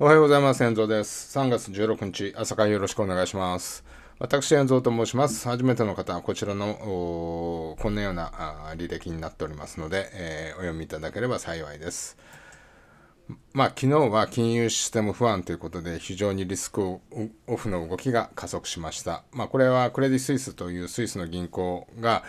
おはようございます。遠藤です。3月16日、朝からよろしくお願いします。私、遠藤と申します。初めての方はこちらの、こんなような履歴になっておりますので、えー、お読みいただければ幸いです。まあ、昨日は金融システム不安ということで、非常にリスクオフの動きが加速しました。まあ、これはクレディ・スイスというスイスの銀行が、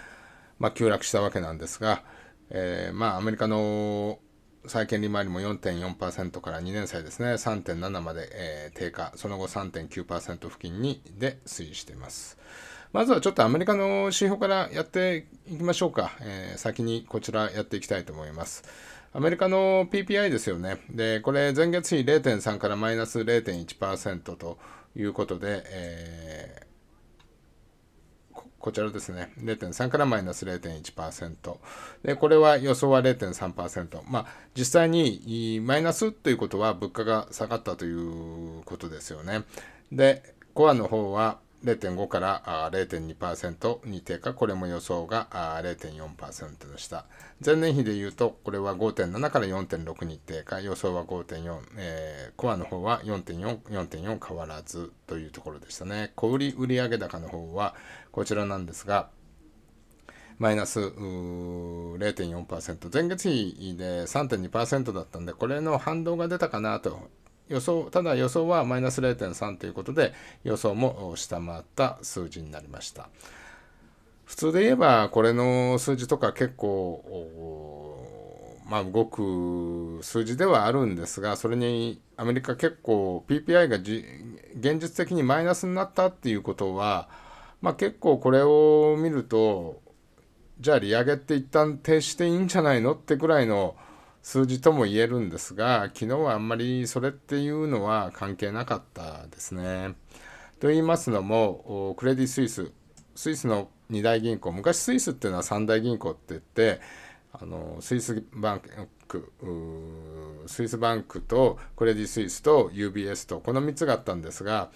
まあ、急落したわけなんですが、えー、まあ、アメリカの債券利回りも4.4%から2年債ですね、3.7まで、えー、低下、その後3.9%付近にで推移しています。まずはちょっとアメリカの指標からやっていきましょうか。えー、先にこちらやっていきたいと思います。アメリカの PPI ですよね。で、これ前月比0.3からマイナス0.1%ということで、えーこちらですね、0.3からマイナス0.1%。で、これは予想は0.3%。まあ、実際にマイナスということは物価が下がったということですよね。で、コアの方は、0.5から0.2%に低下、これも予想が0.4%でした。前年比でいうと、これは5.7から4.6に低下、予想は5.4、えー、コアの方は4.4、4.4変わらずというところでしたね。小売売上高の方はこちらなんですが、マイナス0.4%、前月比で3.2%だったんで、これの反動が出たかなと予想ただ予想はマイナス0.3ということで予想も下回った数字になりました普通で言えばこれの数字とか結構まあ動く数字ではあるんですがそれにアメリカ結構 PPI が現実的にマイナスになったっていうことはまあ結構これを見るとじゃあ利上げって一旦停止していいんじゃないのってぐらいの数字とも言えるんですが昨日はあんまりそれっていうのは関係なかったですね。と言いますのもクレディ・スイススイスの2大銀行昔スイスっていうのは3大銀行って言ってあのスイスバンクスイスバンクとクレディ・スイスと UBS とこの3つがあったんですが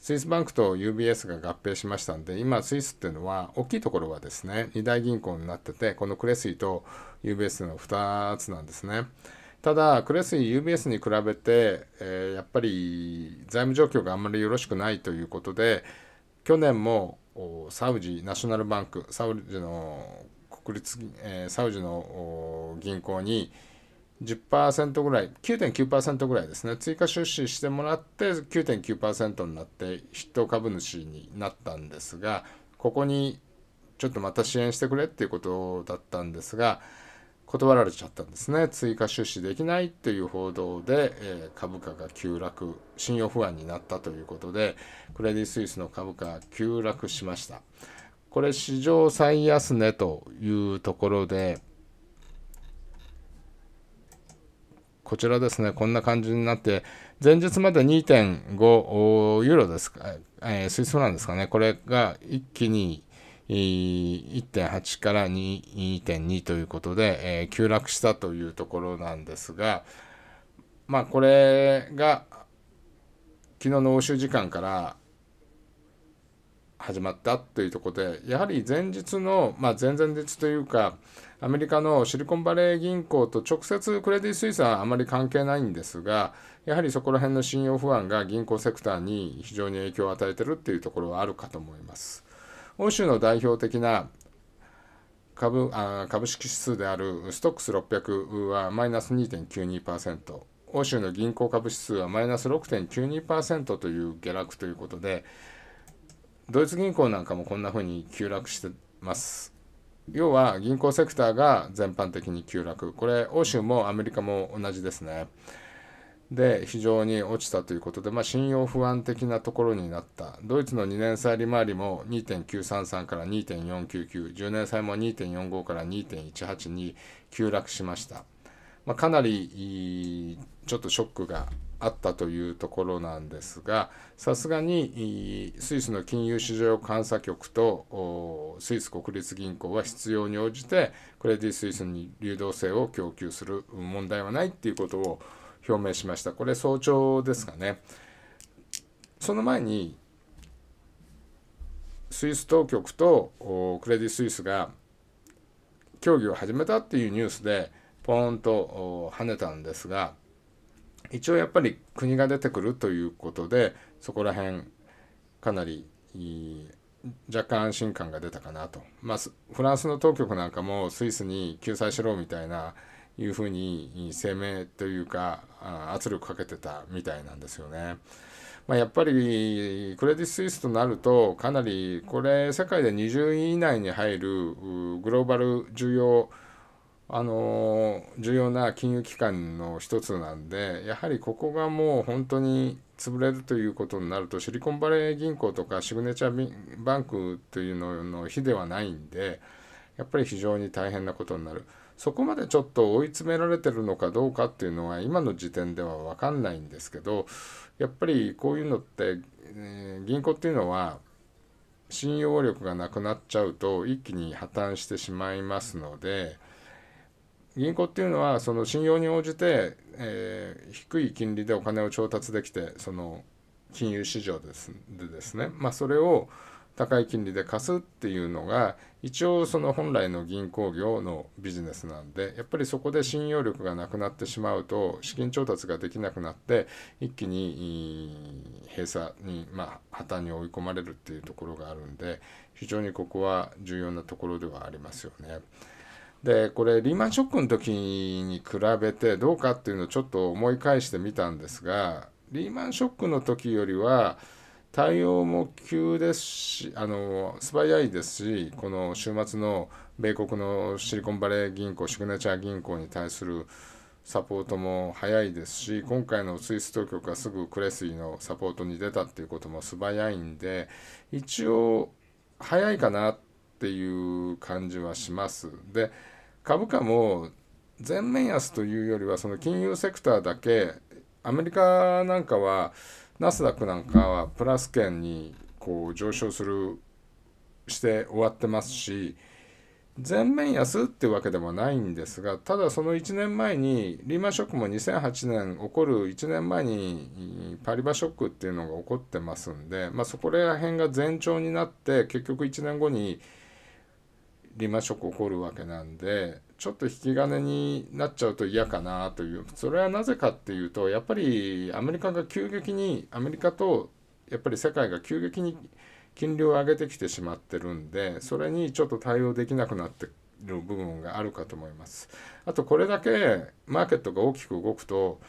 スイスバンクと UBS が合併しましたんで、今、スイスっていうのは、大きいところはですね、二大銀行になってて、このクレスイと UBS の2つなんですね。ただ、クレスイ、UBS に比べて、えー、やっぱり財務状況があんまりよろしくないということで、去年もサウジナショナルバンク、サウジの国立、えー、サウジの銀行に、10%ぐらい、9.9%ぐらいですね、追加出資してもらって9.9%になって筆頭株主になったんですが、ここにちょっとまた支援してくれっていうことだったんですが、断られちゃったんですね。追加出資できないという報道で、えー、株価が急落、信用不安になったということで、クレディ・スイスの株価が急落しました。これ史上最安値というところで、こちらですね、こんな感じになって、前日まで2.5ユーロですか、えー、スイスですかね、これが一気に1.8から2.2ということで、えー、急落したというところなんですが、まあ、これが昨日の欧州時間から始まったというところで、やはり前日の、まあ、前々日というか、アメリカのシリコンバレー銀行と直接クレディ・スイスはあまり関係ないんですが、やはりそこら辺の信用不安が銀行セクターに非常に影響を与えてるっていうところはあるかと思います。欧州の代表的な株あ株式指数であるストックス600はマイナス2.92%、欧州の銀行株指数はマイナス6.92%という下落ということで、ドイツ銀行なんかもこんな風に急落してます。要は銀行セクターが全般的に急落これ欧州もアメリカも同じですねで非常に落ちたということで、まあ、信用不安的なところになったドイツの2年債利回りも2.933から2.49910年債も2.45から2 1 8に急落しました、まあ、かなりちょっとショックがあったというところなんですがさすがにスイスの金融市場監査局とスイス国立銀行は必要に応じてクレディ・スイスに流動性を供給する問題はないっていうことを表明しましたこれ早朝ですかねその前にスイス当局とクレディ・スイスが協議を始めたっていうニュースでポーンと跳ねたんですが一応やっぱり国が出てくるということでそこら辺かなり若干安心感が出たかなと、まあ、フランスの当局なんかもスイスに救済しろみたいないうふうに声明というか圧力かけてたみたいなんですよね。まあ、やっぱりクレディ・スイスとなるとかなりこれ世界で20位以内に入るグローバル重要あの重要な金融機関の一つなんでやはりここがもう本当に潰れるということになるとシリコンバレー銀行とかシグネチャーバンクというのの比ではないんでやっぱり非常に大変なことになるそこまでちょっと追い詰められてるのかどうかっていうのは今の時点では分かんないんですけどやっぱりこういうのって、えー、銀行っていうのは信用力がなくなっちゃうと一気に破綻してしまいますので。銀行っていうのはその信用に応じて、えー、低い金利でお金を調達できてその金融市場ですでですね、まあ、それを高い金利で貸すっていうのが一応その本来の銀行業のビジネスなんでやっぱりそこで信用力がなくなってしまうと資金調達ができなくなって一気に閉鎖にまあ破綻に追い込まれるっていうところがあるんで非常にここは重要なところではありますよね。でこれリーマンショックの時に比べてどうかっていうのをちょっと思い返してみたんですがリーマンショックの時よりは対応も急ですしあの素早いですしこの週末の米国のシリコンバレー銀行シグネチャー銀行に対するサポートも早いですし今回のスイス当局がすぐクレスイのサポートに出たっていうことも素早いんで一応早いかなってっていう感じはします。で株価も全面安というよりはその金融セクターだけアメリカなんかはナスダックなんかはプラス圏にこう上昇するして終わってますし全面安っていうわけでもないんですがただその1年前にリーマンショックも2008年起こる1年前にパリバショックっていうのが起こってますんで、まあ、そこら辺が前兆になって結局1年後にリマショック起こるわけなんでちょっと引き金になっちゃうと嫌かなというそれはなぜかっていうとやっぱりアメリカが急激にアメリカとやっぱり世界が急激に金利を上げてきてしまってるんでそれにちょっと対応できなくなってる部分があるかと思います。あとこれだけマーケットが大きく動くと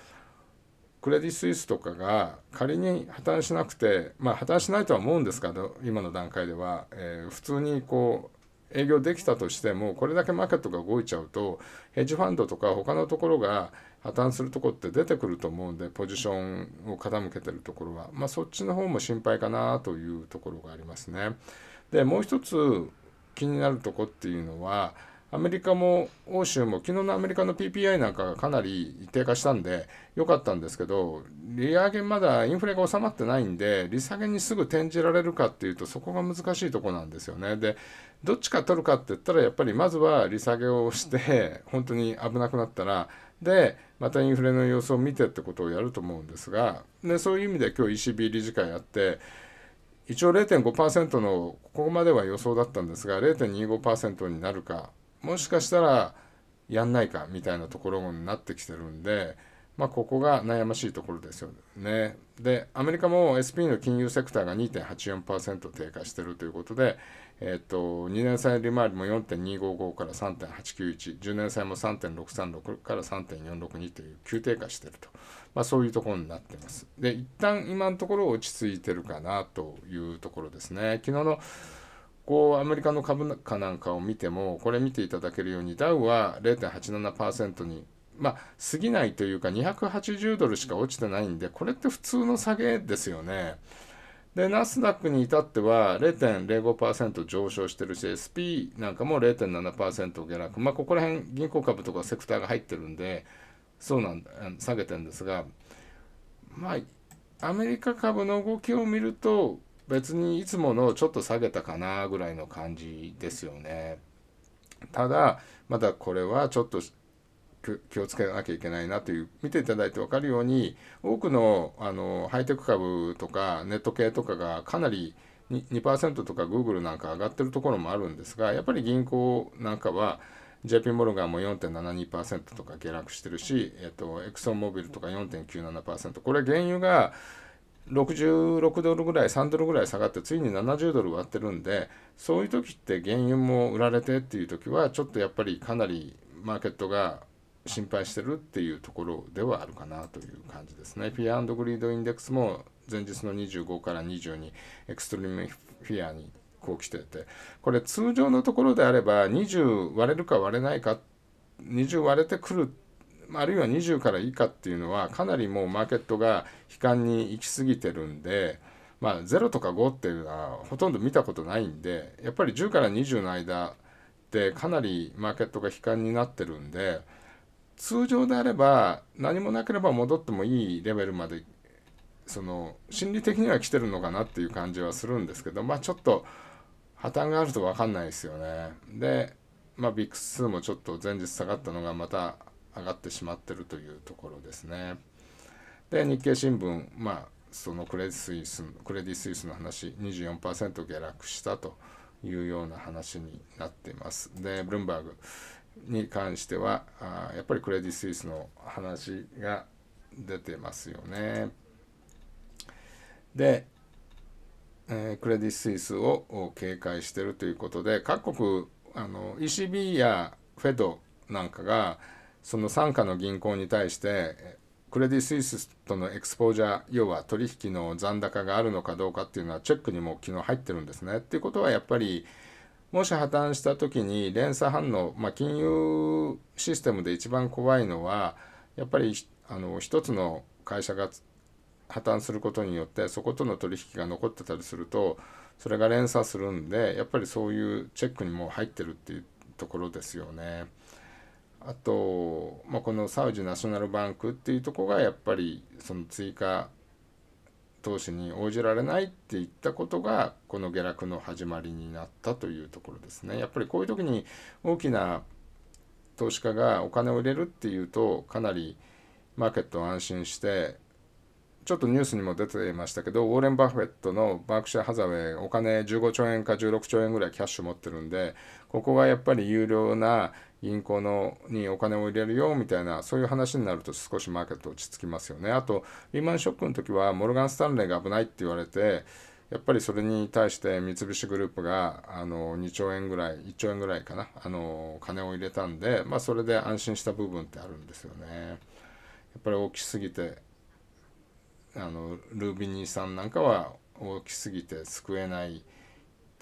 クレディ・スイスとかが仮に破綻しなくてまあ破綻しないとは思うんですけど今の段階では、えー、普通にこう営業できたとしてもこれだけマーケットが動いちゃうとヘッジファンドとか他のところが破綻するとこって出てくると思うんでポジションを傾けてるところは、まあ、そっちの方も心配かなというところがありますね。でもう一つ気になるとこっていうのはアメリカも欧州も昨日のアメリカの PPI なんかがかなり低下したんで良かったんですけど利上げまだインフレが収まってないんで利下げにすぐ転じられるかっていうとそこが難しいとこなんですよねでどっちか取るかって言ったらやっぱりまずは利下げをして本当に危なくなったらでまたインフレの様子を見てってことをやると思うんですがでそういう意味で今日 ECB 理事会やって一応0.5%のここまでは予想だったんですが0.25%になるかもしかしたらやんないかみたいなところになってきてるんで、まあ、ここが悩ましいところですよね。でアメリカも SP の金融セクターが2.84%低下してるということで、えー、と2年債利回りも4.255から3.89110年債も3.636から3.462という急低下してると、まあ、そういうところになっていますで一旦今のところ落ち着いてるかなというところですね昨日のこうアメリカの株価なんかを見てもこれ見ていただけるようにダウは0.87%にまあ過ぎないというか280ドルしか落ちてないんでこれって普通の下げですよね。でナスダックに至っては0.05%上昇してるし SP なんかも0.7%下落まあここら辺銀行株とかセクターが入ってるんでそうなん下げてるんですがまあアメリカ株の動きを見ると別にいつものちょっと下げたかなぐらいの感じですよね。ただまだこれはちょっと気をつけなきゃいけないなという見ていただいて分かるように多くのあのハイテク株とかネット系とかがかなり2%とか Google なんか上がってるところもあるんですがやっぱり銀行なんかは JP モルガンも4.72%とか下落してるし、えっと、エクソンモビルとか4.97%これ原油が66ドルぐらい3ドルぐらい下がってついに70ドル割ってるんでそういう時って原油も売られてっていう時はちょっとやっぱりかなりマーケットが心配してるっていうところではあるかなという感じですね。フィアグリードインデックスも前日の25から22エクストリームフィアにこう来ててこれ通常のところであれば20割れるか割れないか20割れてくるあるいは20から以下っていうのはかなりもうマーケットが悲観に行き過ぎてるんで、まあ、0とか5っていうのはほとんど見たことないんでやっぱり10から20の間ってかなりマーケットが悲観になってるんで通常であれば何もなければ戻ってもいいレベルまでその心理的には来てるのかなっていう感じはするんですけどまあちょっと破綻があると分かんないですよね。でまあ、ビッグ数もちょっと前日下がったのがまた上がってしまってるというところですね。で日経新聞、まあ、そのクレディ・スイスクレディ・スイスの話24%下落したというような話になっています。でブルンバーグに関してはあやっぱりクレディ・スイスの話が出てますよね。で、えー、クレディ・スイスを警戒しているということで各国あの ECB や FED なんかがその傘下の銀行に対してクレディ・スイスとのエクスポージャー要は取引の残高があるのかどうかっていうのはチェックにも昨日入ってるんですね。っていうことはやっぱりもし破綻した時に連鎖反応、まあ、金融システムで一番怖いのはやっぱりあの一つの会社が破綻することによってそことの取引が残ってたりするとそれが連鎖するんでやっぱりそういうチェックにも入ってるっていうところですよね。あと、まあ、このサウジナショナルバンクっていうとこがやっぱりその追加投資に応じられないっていったことがこの下落の始まりになったというところですね。やっぱりこういう時に大きな投資家がお金を入れるっていうとかなりマーケット安心してちょっとニュースにも出てましたけどウォーレン・バフェットのバークシャー・ハザウェイお金15兆円か16兆円ぐらいキャッシュ持ってるんでここがやっぱり有料な銀行のにお金を入れるよみたいな、そういう話になると少しマーケット落ち着きますよね。あと、リーマンショックの時は、モルガン・スタンレーが危ないって言われて、やっぱりそれに対して三菱グループがあの2兆円ぐらい、1兆円ぐらいかな、あの金を入れたんで、まあ、それで安心した部分ってあるんですよね。やっぱり大きすぎて、あのルービニーさんなんかは大きすぎて救えない。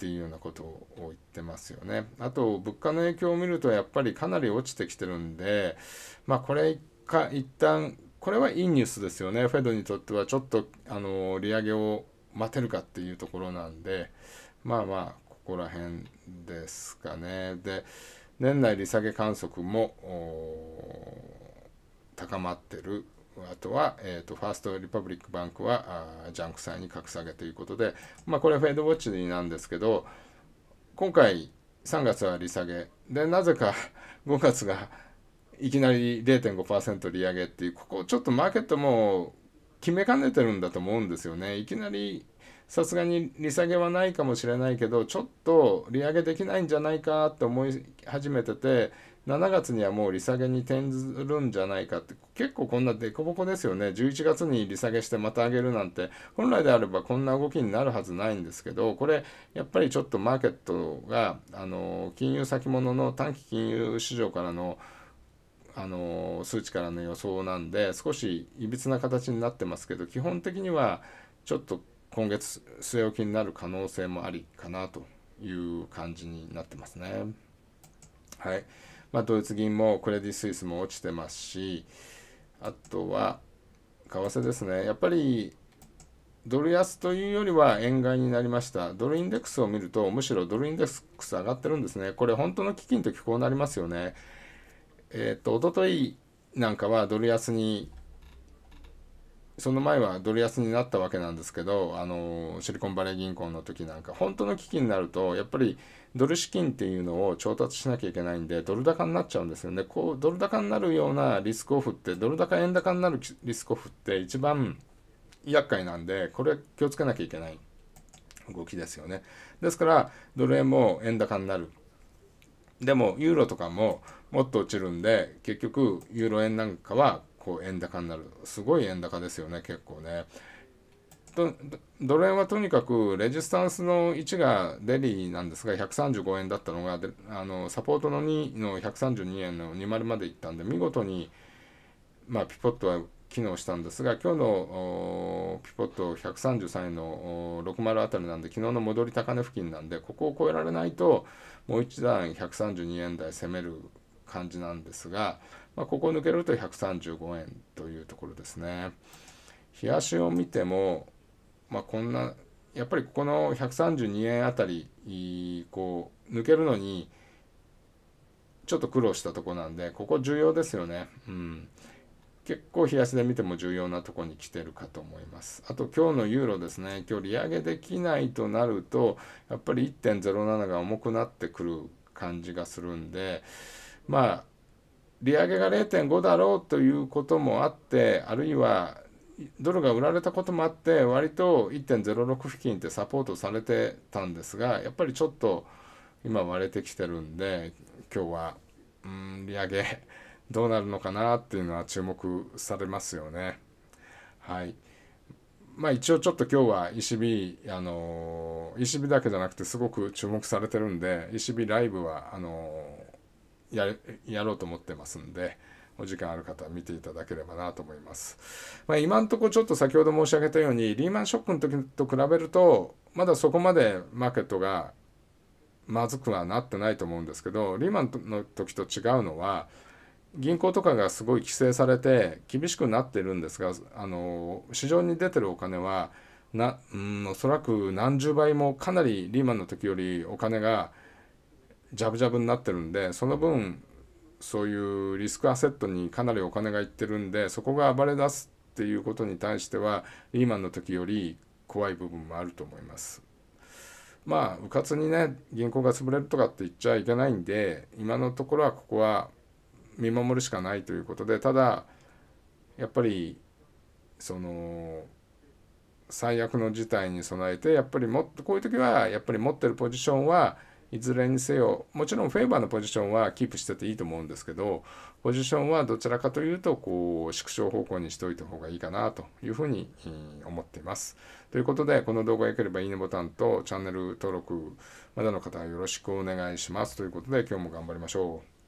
っていうようなことを言ってますよね。あと物価の影響を見るとやっぱりかなり落ちてきてるんで、まあ、これか一旦これはいいニュースですよね。フェドにとってはちょっとあの利上げを待てるかっていうところなんでまあまあここら辺ですかね。で年内利下げ観測も高まってるあとは、えーと、ファーストリパブリックバンクはあジャンク債に格下げということで、まあ、これはフェードウォッチなんですけど今回3月は利下げでなぜか5 月がいきなり0.5%利上げっていうここちょっとマーケットも決めかねてるんだと思うんですよねいきなりさすがに利下げはないかもしれないけどちょっと利上げできないんじゃないかって思い始めてて7月にはもう利下げに転ずるんじゃないかって結構こんなデコボコですよね11月に利下げしてまた上げるなんて本来であればこんな動きになるはずないんですけどこれやっぱりちょっとマーケットがあの金融先物の短期金融市場からのあの数値からの予想なんで少しいびつな形になってますけど基本的にはちょっと今月据え置きになる可能性もありかなという感じになってますね。はい。まあ、ドイツ銀もクレディ・スイスも落ちてますし、あとは、為替ですね。やっぱり、ドル安というよりは円買いになりました。ドルインデックスを見ると、むしろドルインデックス上がってるんですね。これ、本当の基金と気候になりますよね。えー、っと、一昨日なんかはドル安にその前はドル安になったわけなんですけどあのシリコンバレー銀行の時なんか本当の危機になるとやっぱりドル資金っていうのを調達しなきゃいけないんでドル高になっちゃうんですよねこうドル高になるようなリスクオフってドル高円高になるリスクオフって一番厄介なんでこれ気をつけなきゃいけない動きですよねですからドル円も円高になるでもユーロとかももっと落ちるんで結局ユーロ円なんかは構円高になるすごい円高ですよね結構ね。ドル円はとにかくレジスタンスの1がデリーなんですが135円だったのがあのサポートの2の132円の20までいったんで見事に、まあ、ピポットは機能したんですが今日のピポット133円の60あたりなんで昨日の戻り高値付近なんでここを超えられないともう一段132円台攻める感じなんですが。まあ、ここ抜けると135円というところですね。日足を見ても、まあ、こんな、やっぱりここの132円あたり、こう、抜けるのに、ちょっと苦労したとこなんで、ここ重要ですよね。うん。結構日足で見ても重要なとこに来てるかと思います。あと今日のユーロですね。今日利上げできないとなると、やっぱり1.07が重くなってくる感じがするんで、まあ、利上げが0.5だろうということもあってあるいはドルが売られたこともあって割と1.06付近ってサポートされてたんですがやっぱりちょっと今割れてきてるんで今日はうん利上げどうなるのかなっていうのは注目されますよね。はいまあ、一応ちょっと今日は ECB、あの ECB だけじゃなくてすごく注目されてるんで ECB ライブはあのややろうと思ってますんで、お時間ある方は見ていただければなと思います。まあ、今んとこちょっと先ほど申し上げたように、リーマンショックの時と比べると、まだそこまでマーケットがまずくはなってないと思うんですけど、リーマンの時と違うのは、銀行とかがすごい規制されて厳しくなってるんですが、あの、市場に出てるお金は、な、うん、おそらく何十倍もかなりリーマンの時よりお金がジャブジャブになってるんでその分そういうリスクアセットにかなりお金がいってるんでそこが暴れ出すっていうことに対してはリーマンの時より怖い部分もあると思います。まあ、うかつにね、銀行が潰れるとかって言っちゃいけないんで、今のところはここは見守るしかないということで、ただ、やっぱり、その、最悪の事態に備えて、やっぱりもっと、こういう時は、やっぱり持ってるポジションは、いずれにせよもちろんフェーバーのポジションはキープしてていいと思うんですけどポジションはどちらかというとこう縮小方向にしておいた方がいいかなというふうに思っています。ということでこの動画が良ければいいねボタンとチャンネル登録まだの方はよろしくお願いしますということで今日も頑張りましょう。